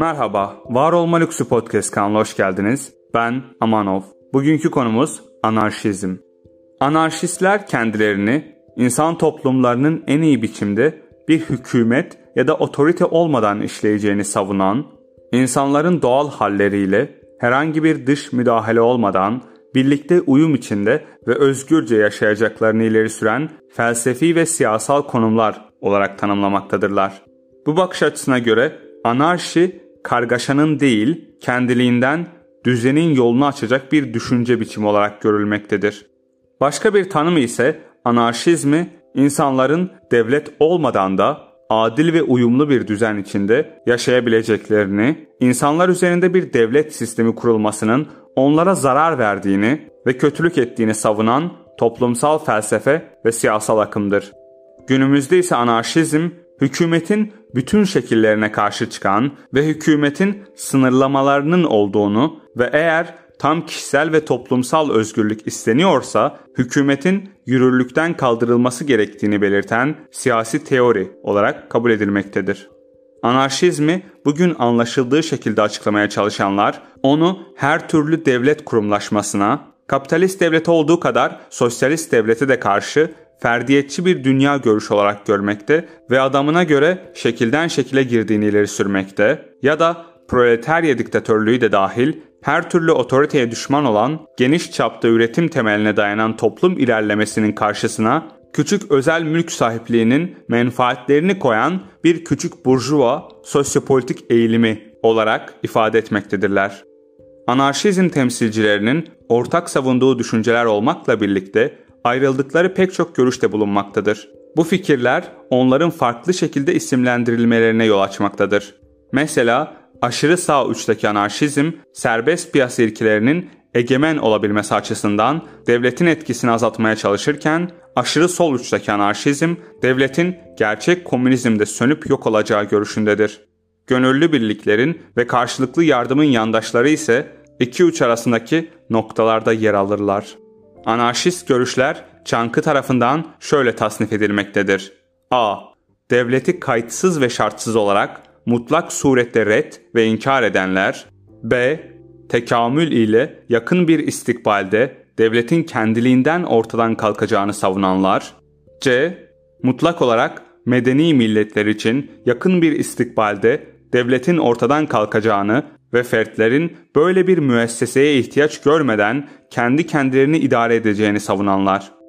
Merhaba, Var Olma Lüksü Podcast kanalına hoş geldiniz. Ben Amanov. Bugünkü konumuz anarşizm. Anarşistler kendilerini insan toplumlarının en iyi biçimde bir hükümet ya da otorite olmadan işleyeceğini savunan, insanların doğal halleriyle herhangi bir dış müdahale olmadan birlikte uyum içinde ve özgürce yaşayacaklarını ileri süren felsefi ve siyasal konumlar olarak tanımlamaktadırlar. Bu bakış açısına göre anarşi kargaşanın değil, kendiliğinden düzenin yolunu açacak bir düşünce biçimi olarak görülmektedir. Başka bir tanımı ise anarşizmi insanların devlet olmadan da adil ve uyumlu bir düzen içinde yaşayabileceklerini, insanlar üzerinde bir devlet sistemi kurulmasının onlara zarar verdiğini ve kötülük ettiğini savunan toplumsal felsefe ve siyasal akımdır. Günümüzde ise anarşizm hükümetin bütün şekillerine karşı çıkan ve hükümetin sınırlamalarının olduğunu ve eğer tam kişisel ve toplumsal özgürlük isteniyorsa hükümetin yürürlükten kaldırılması gerektiğini belirten siyasi teori olarak kabul edilmektedir. Anarşizmi bugün anlaşıldığı şekilde açıklamaya çalışanlar onu her türlü devlet kurumlaşmasına, kapitalist devlete olduğu kadar sosyalist devlete de karşı ferdiyetçi bir dünya görüş olarak görmekte ve adamına göre şekilden şekile girdiğini ileri sürmekte ya da proletarya diktatörlüğü de dahil her türlü otoriteye düşman olan geniş çapta üretim temeline dayanan toplum ilerlemesinin karşısına küçük özel mülk sahipliğinin menfaatlerini koyan bir küçük burjuva sosyopolitik eğilimi olarak ifade etmektedirler. Anarşizm temsilcilerinin ortak savunduğu düşünceler olmakla birlikte ayrıldıkları pek çok görüşte bulunmaktadır. Bu fikirler onların farklı şekilde isimlendirilmelerine yol açmaktadır. Mesela aşırı sağ uçtaki anarşizm serbest piyasa ilkelerinin egemen olabilmesi açısından devletin etkisini azaltmaya çalışırken aşırı sol uçtaki anarşizm devletin gerçek komünizmde sönüp yok olacağı görüşündedir. Gönüllü birliklerin ve karşılıklı yardımın yandaşları ise iki uç arasındaki noktalarda yer alırlar. Anarşist görüşler Çankı tarafından şöyle tasnif edilmektedir. A. Devleti kayıtsız ve şartsız olarak mutlak surette ret ve inkar edenler. B. Tekamül ile yakın bir istikbalde devletin kendiliğinden ortadan kalkacağını savunanlar. C. Mutlak olarak medeni milletler için yakın bir istikbalde devletin ortadan kalkacağını ve fertlerin böyle bir müesseseye ihtiyaç görmeden kendi kendilerini idare edeceğini savunanlar.